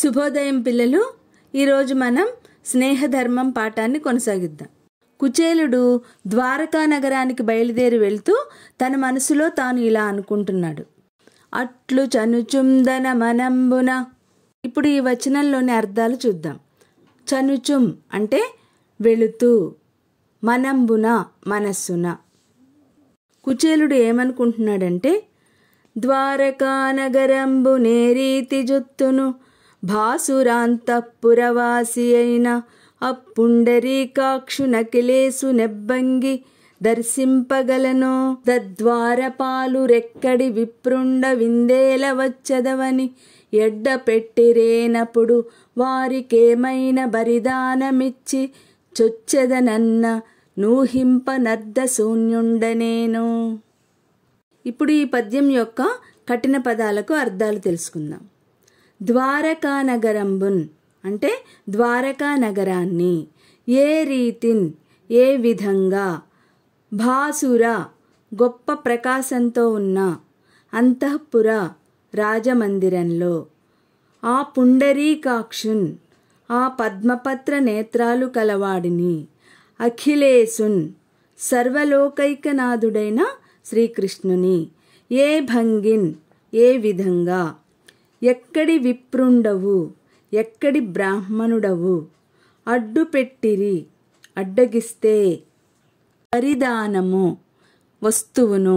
శుభోదయం పిల్లలు ఈరోజు మనం స్నేహధర్మం పాఠాన్ని కొనసాగిద్దాం కుచేలుడు ద్వారకా నగరానికి బయలుదేరి వెళ్తూ తన మనసులో తాను ఇలా అనుకుంటున్నాడు అట్లు చనుచుందన మనంబున ఇప్పుడు ఈ వచనంలోని అర్థాలు చూద్దాం చనుచుం అంటే వెళుతూ మనంబున మనస్సున కుచేలుడు ఏమనుకుంటున్నాడంటే ద్వారకా నగరంబు నేరీతి జుత్తును భాసురాంతఃపురవాసి అయిన అప్పుండరీకాక్షు నకిలేసు నెబ్బంగి దర్శింపగలనో తద్వారపాలు రెక్కడి విప్రుండ విందేల వచ్చదవని ఎడ్డ పెట్టిరేనప్పుడు వారికేమైన బరిదానమిచ్చి చొచ్చెదనన్న నూహింప నర్ద శూన్యుండనేను ఇప్పుడు ఈ పద్యం యొక్క కఠిన పదాలకు అర్థాలు తెలుసుకుందాం ద్వారకా నగరంబున్ అంటే ద్వారకా నగరాన్ని ఏ రీతిన్ ఏ విధంగా భాసుర గొప్ప ప్రకాశంతో ఉన్న అంతఃపుర రాజమందిరంలో ఆ పుండరీకాక్షున్ ఆ పద్మపత్ర నేత్రాలు కలవాడిని అఖిలేసున్ సర్వలోకైకనాథుడైన శ్రీకృష్ణుని ఏ భంగిన్ ఏ విధంగా ఎక్కడి విప్రుండవు ఎక్కడి బ్రాహ్మణుడవు అడ్డు పెట్టిరి అడ్డగిస్తే పరిదానము వస్తువును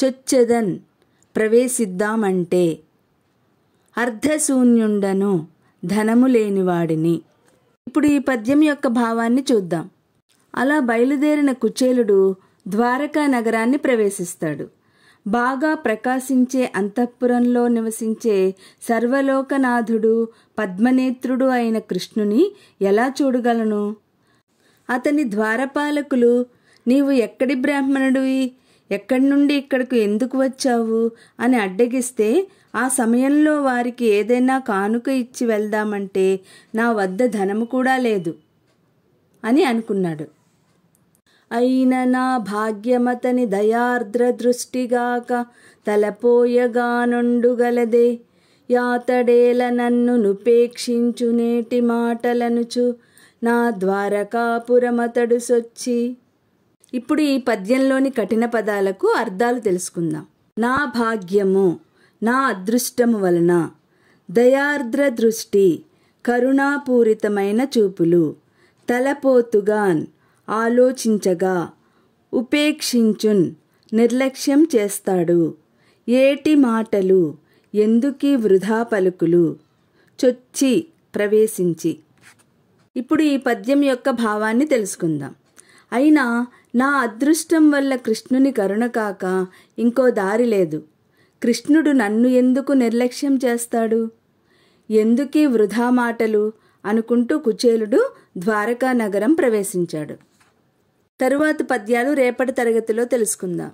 చొచ్చెదన్ ప్రవేశిద్దామంటే అర్ధశూన్యుండను ధనము లేనివాడిని ఇప్పుడు ఈ పద్యం యొక్క భావాన్ని చూద్దాం అలా బయలుదేరిన కుచేలుడు ద్వారకా నగరాన్ని ప్రవేశిస్తాడు బాగా ప్రకాశించే అంతఃపురంలో నివసించే సర్వలోకనాథుడు పద్మనేత్రుడు అయిన కృష్ణుని ఎలా చూడగలను అతని ద్వారపాలకులు నీవు ఎక్కడి బ్రాహ్మణుడివి ఎక్కడి నుండి ఇక్కడికి ఎందుకు వచ్చావు అని అడ్డగిస్తే ఆ సమయంలో వారికి ఏదైనా కానుక ఇచ్చి వెళ్దామంటే నా వద్ద ధనము కూడా లేదు అని అనుకున్నాడు అయిన నా భాగ్యమతని దయార్ద్ర దృష్టిగాక తలపోయగానుండుగలదే యాతడేల నన్ను నుపేక్షించు నేటి మాటలనుచు నా ద్వారకాపురమతడు సొచ్చి ఇప్పుడు ఈ పద్యంలోని కఠిన పదాలకు అర్థాలు తెలుసుకుందాం నా భాగ్యము నా అదృష్టము వలన దయార్ద్ర దృష్టి కరుణాపూరితమైన చూపులు తలపోతుగాన్ ఆలోచించగా ఉపేక్షించున్ నిర్లక్ష్యం చేస్తాడు ఏటి మాటలు ఎందుకీ వృధా పలుకులు చొచ్చి ప్రవేశించి ఇప్పుడు ఈ పద్యం యొక్క భావాన్ని తెలుసుకుందాం అయినా నా అదృష్టం వల్ల కృష్ణుని కరుణ కాక ఇంకో దారి లేదు కృష్ణుడు నన్ను ఎందుకు నిర్లక్ష్యం చేస్తాడు ఎందుకీ వృధా మాటలు అనుకుంటూ కుచేలుడు ద్వారకా నగరం ప్రవేశించాడు తరువాతి పద్యాలు రేపటి తరగతిలో తెలుసుకుందాం